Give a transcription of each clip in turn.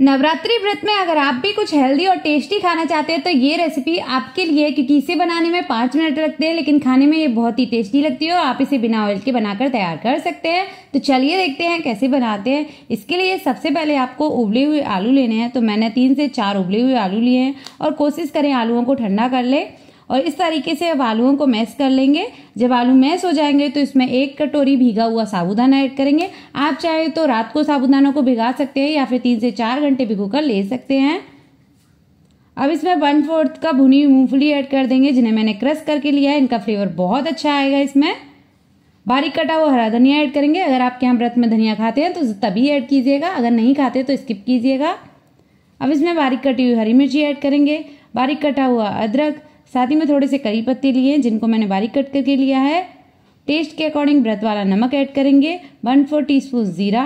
नवरात्रि व्रत में अगर आप भी कुछ हेल्दी और टेस्टी खाना चाहते हैं तो ये रेसिपी आपके लिए है क्योंकि इसे बनाने में पाँच मिनट लगते हैं लेकिन खाने में ये बहुत ही टेस्टी लगती है और आप इसे बिना ऑयल के बनाकर तैयार कर सकते हैं तो चलिए देखते हैं कैसे बनाते हैं इसके लिए सबसे पहले आपको उबले हुए आलू लेने हैं तो मैंने तीन से चार उबले हुए आलू लिए हैं और कोशिश करें आलुओं को ठंडा कर लें और इस तरीके से अब आलूओं को मैश कर लेंगे जब आलू मैश हो जाएंगे तो इसमें एक कटोरी भीगा हुआ साबुदाना ऐड करेंगे आप चाहे तो रात को साबुदाना को भिगा सकते हैं या फिर तीन से चार घंटे भिगो कर ले सकते हैं अब इसमें वन फोर्थ का भुनी हुई मूंगफली ऐड कर देंगे जिन्हें मैंने क्रश करके लिया है इनका फ्लेवर बहुत अच्छा आएगा इसमें बारीक कटा हुआ हरा धनिया ऐड करेंगे अगर आपके यहाँ व्रत में धनिया खाते हैं तो तभी ऐड कीजिएगा अगर नहीं खाते तो स्किप कीजिएगा अब इसमें बारीक कटी हुई हरी मिर्ची ऐड करेंगे बारीक कटा हुआ अदरक साथ ही में थोड़े से करी पत्ते लिए हैं जिनको मैंने बारीक कट करके लिया है टेस्ट के अकॉर्डिंग ब्रत वाला नमक ऐड करेंगे वन फोर टी स्पून ज़ीरा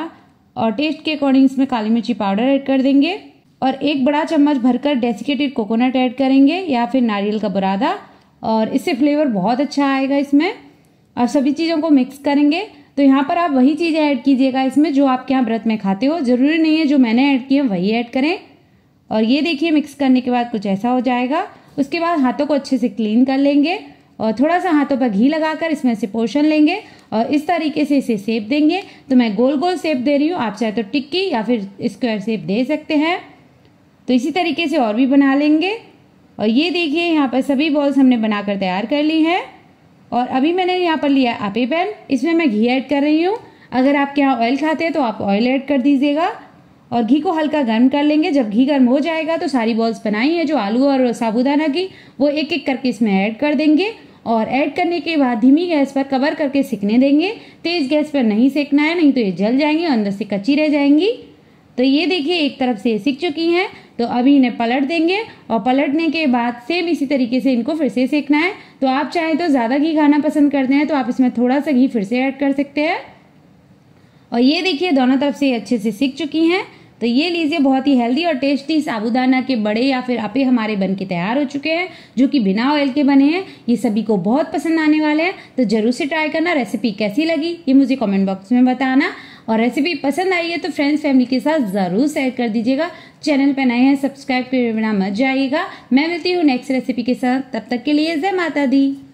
और टेस्ट के अकॉर्डिंग इसमें काली मिर्ची पाउडर ऐड कर देंगे और एक बड़ा चम्मच भरकर डेसिकेटेड कोकोनट ऐड करेंगे या फिर नारियल का बुरादा और इससे फ्लेवर बहुत अच्छा आएगा इसमें और सभी चीज़ों को मिक्स करेंगे तो यहाँ पर आप वही चीज़ें ऐड कीजिएगा इसमें जो आपके यहाँ व्रत में खाते हो ज़रूरी नहीं है जो मैंने ऐड किए वही ऐड करें और ये देखिए मिक्स करने के बाद कुछ ऐसा हो जाएगा उसके बाद हाथों को अच्छे से क्लीन कर लेंगे और थोड़ा सा हाथों पर घी लगाकर इसमें से पोषण लेंगे और इस तरीके से इसे सेप देंगे तो मैं गोल गोल सेप दे रही हूँ आप चाहे तो टिक्की या फिर स्क्वायर सेप दे सकते हैं तो इसी तरीके से और भी बना लेंगे और ये देखिए यहाँ पर सभी बॉल्स हमने बनाकर तैयार कर ली हैं और अभी मैंने यहाँ पर लिया है आपे पैन इसमें मैं घी ऐड कर रही हूँ अगर आपके यहाँ ऑयल खाते हैं तो आप ऑयल ऐड कर दीजिएगा और घी को हल्का गर्म कर लेंगे जब घी गर्म हो जाएगा तो सारी बॉल्स बनाई हैं जो आलू और साबुदाना की वो एक एक करके इसमें ऐड कर देंगे और ऐड करने के बाद धीमी गैस पर कवर करके सेकने देंगे तेज़ गैस पर नहीं सेकना है नहीं तो ये जल जाएंगे और अंदर से कच्ची रह जाएंगी तो ये देखिए एक तरफ से सिक चुकी हैं तो अभी इन्हें पलट देंगे और पलटने के बाद सेम इसी तरीके से इनको फिर से सेकना है तो आप चाहें तो ज़्यादा घी खाना पसंद करते हैं तो आप इसमें थोड़ा सा घी फिर से ऐड कर सकते हैं और ये देखिए दोनों तरफ से अच्छे से सीख चुकी हैं तो ये लीजिए बहुत ही हेल्दी और टेस्टी साबुदाना के बड़े या फिर अपे हमारे बन के तैयार हो चुके हैं जो कि बिना ऑयल के बने हैं ये सभी को बहुत पसंद आने वाले हैं तो ज़रूर से ट्राई करना रेसिपी कैसी लगी ये मुझे कॉमेंट बॉक्स में बताना और रेसिपी पसंद आई है तो फ्रेंड्स फैमिली के साथ ज़रूर शेयर कर दीजिएगा चैनल पर नए हैं सब्सक्राइब करे बिना मत जाइएगा मैं मिलती हूँ नेक्स्ट रेसिपी के साथ तब तक के लिए जय माता दी